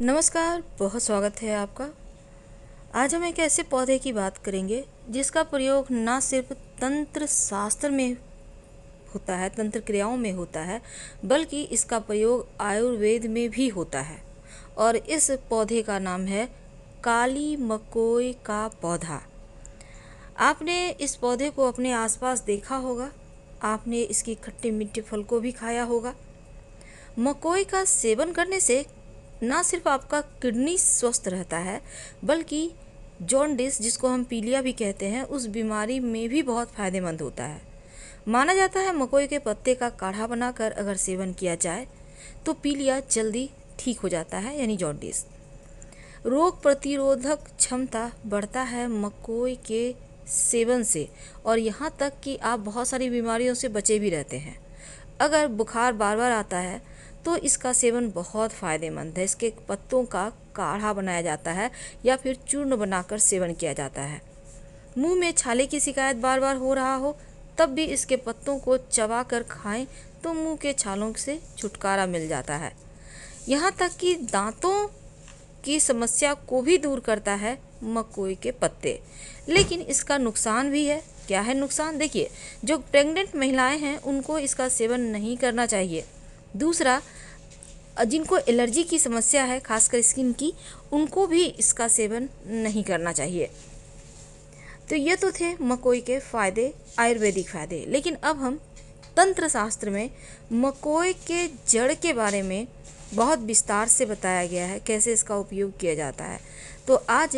नमस्कार बहुत स्वागत है आपका आज हम एक ऐसे पौधे की बात करेंगे जिसका प्रयोग ना सिर्फ तंत्र शास्त्र में होता है तंत्र क्रियाओं में होता है बल्कि इसका प्रयोग आयुर्वेद में भी होता है और इस पौधे का नाम है काली मकोई का पौधा आपने इस पौधे को अपने आसपास देखा होगा आपने इसकी खट्टे मीठे फल को भी खाया होगा मकोई का सेवन करने से ना सिर्फ आपका किडनी स्वस्थ रहता है बल्कि जॉन्डिस जिसको हम पीलिया भी कहते हैं उस बीमारी में भी बहुत फ़ायदेमंद होता है माना जाता है मकोई के पत्ते का काढ़ा बनाकर अगर सेवन किया जाए तो पीलिया जल्दी ठीक हो जाता है यानी जॉन्डिस रोग प्रतिरोधक क्षमता बढ़ता है मकोई के सेवन से और यहाँ तक कि आप बहुत सारी बीमारियों से बचे भी रहते हैं अगर बुखार बार बार आता है तो इसका सेवन बहुत फ़ायदेमंद है इसके पत्तों का काढ़ा बनाया जाता है या फिर चूर्ण बनाकर सेवन किया जाता है मुंह में छाले की शिकायत बार बार हो रहा हो तब भी इसके पत्तों को चबा कर खाएँ तो मुंह के छालों से छुटकारा मिल जाता है यहाँ तक कि दांतों की समस्या को भी दूर करता है मकोई के पत्ते लेकिन इसका नुकसान भी है क्या है नुकसान देखिए जो प्रेग्नेंट महिलाएं हैं उनको इसका सेवन नहीं करना चाहिए दूसरा जिनको एलर्जी की समस्या है खासकर स्किन की उनको भी इसका सेवन नहीं करना चाहिए तो ये तो थे मकोई के फ़ायदे आयुर्वेदिक फ़ायदे लेकिन अब हम तंत्र शास्त्र में मकोई के जड़ के बारे में बहुत विस्तार से बताया गया है कैसे इसका उपयोग किया जाता है तो आज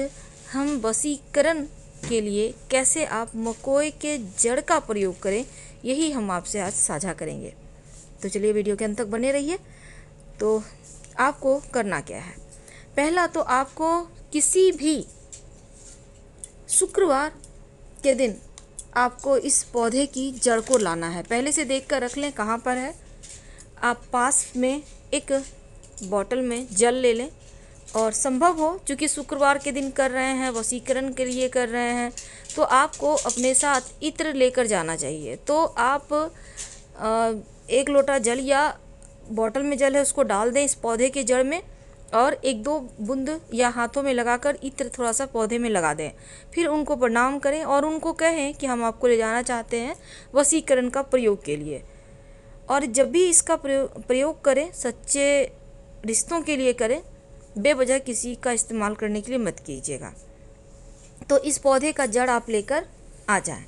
हम वसीकरण के लिए कैसे आप मकोई के जड़ का प्रयोग करें यही हम आपसे आज साझा करेंगे तो चलिए वीडियो के अंत तक बने रहिए तो आपको करना क्या है पहला तो आपको किसी भी शुक्रवार के दिन आपको इस पौधे की जड़ को लाना है पहले से देख कर रख लें कहाँ पर है आप पास में एक बॉटल में जल ले लें और संभव हो चूँकि शुक्रवार के दिन कर रहे हैं वसीकरण के लिए कर रहे हैं तो आपको अपने साथ इत्र लेकर जाना चाहिए तो आप आ, एक लोटा जल या बॉटल में जल है उसको डाल दें इस पौधे के जड़ में और एक दो बूंद या हाथों में लगाकर इत्र थोड़ा सा पौधे में लगा दें फिर उनको प्रणाम करें और उनको कहें कि हम आपको ले जाना चाहते हैं वसीकरण का प्रयोग के लिए और जब भी इसका प्रयोग प्रयोग करें सच्चे रिश्तों के लिए करें बेवजह किसी का इस्तेमाल करने के लिए मत कीजिएगा तो इस पौधे का जड़ आप लेकर आ जाएं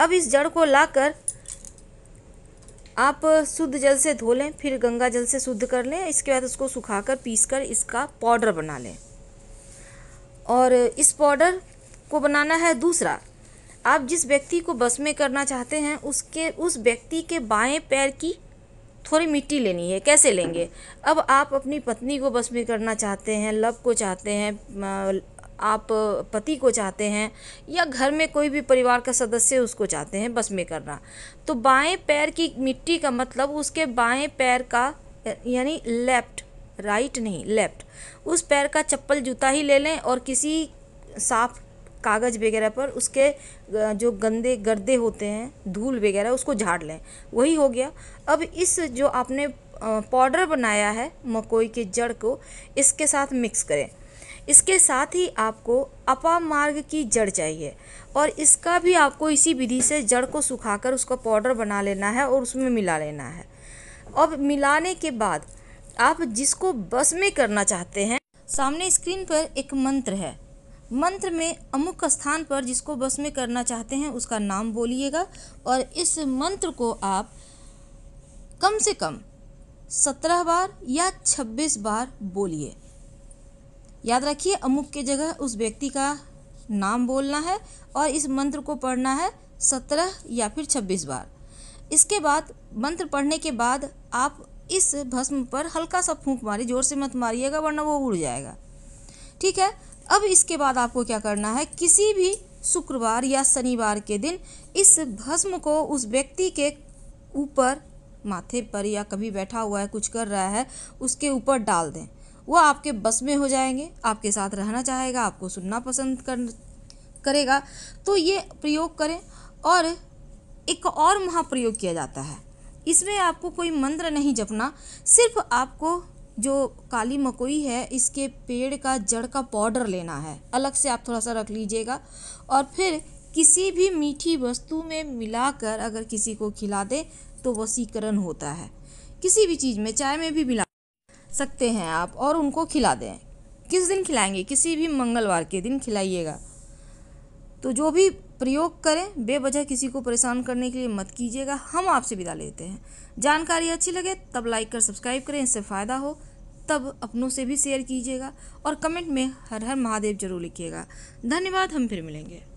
अब इस जड़ को लाकर आप शुद्ध जल से धो लें फिर गंगा जल से शुद्ध कर लें इसके बाद उसको सुखा कर पीस कर इसका पाउडर बना लें और इस पाउडर को बनाना है दूसरा आप जिस व्यक्ति को बस में करना चाहते हैं उसके उस व्यक्ति के बाएं पैर की थोड़ी मिट्टी लेनी है कैसे लेंगे अब आप अपनी पत्नी को बस में करना चाहते हैं लव को चाहते हैं आप पति को चाहते हैं या घर में कोई भी परिवार का सदस्य उसको चाहते हैं बस में करना तो बाएं पैर की मिट्टी का मतलब उसके बाएं पैर का यानी लेफ्ट राइट नहीं लेफ्ट उस पैर का चप्पल जूता ही ले लें और किसी साफ कागज़ वगैरह पर उसके जो गंदे गर्दे होते हैं धूल वगैरह उसको झाड़ लें वही हो गया अब इस जो आपने पाउडर बनाया है मकोई की जड़ को इसके साथ मिक्स करें इसके साथ ही आपको अपा मार्ग की जड़ चाहिए और इसका भी आपको इसी विधि से जड़ को सुखाकर उसका पाउडर बना लेना है और उसमें मिला लेना है अब मिलाने के बाद आप जिसको बस में करना चाहते हैं सामने स्क्रीन पर एक मंत्र है मंत्र में अमुक स्थान पर जिसको बस में करना चाहते हैं उसका नाम बोलिएगा और इस मंत्र को आप कम से कम सत्रह बार या छब्बीस बार बोलिए याद रखिए अमुक के जगह उस व्यक्ति का नाम बोलना है और इस मंत्र को पढ़ना है सत्रह या फिर छब्बीस बार इसके बाद मंत्र पढ़ने के बाद आप इस भस्म पर हल्का सा फूंक मारी जोर से मत मारिएगा वरना वो उड़ जाएगा ठीक है अब इसके बाद आपको क्या करना है किसी भी शुक्रवार या शनिवार के दिन इस भस्म को उस व्यक्ति के ऊपर माथे पर या कभी बैठा हुआ है कुछ कर रहा है उसके ऊपर डाल दें वो आपके बस में हो जाएंगे आपके साथ रहना चाहेगा आपको सुनना पसंद कर करेगा तो ये प्रयोग करें और एक और महाप्रयोग किया जाता है इसमें आपको कोई मंत्र नहीं जपना सिर्फ आपको जो काली मकोई है इसके पेड़ का जड़ का पाउडर लेना है अलग से आप थोड़ा सा रख लीजिएगा और फिर किसी भी मीठी वस्तु में मिलाकर अगर किसी को खिला दे तो वसीकरण होता है किसी भी चीज़ में चाय में भी मिला सकते हैं आप और उनको खिला दें किस दिन खिलाएंगे किसी भी मंगलवार के दिन खिलाइएगा तो जो भी प्रयोग करें बेवजह किसी को परेशान करने के लिए मत कीजिएगा हम आपसे विदा लेते हैं जानकारी अच्छी लगे तब लाइक कर सब्सक्राइब करें इससे फ़ायदा हो तब अपनों से भी शेयर कीजिएगा और कमेंट में हर हर महादेव जरूर लिखिएगा धन्यवाद हम फिर मिलेंगे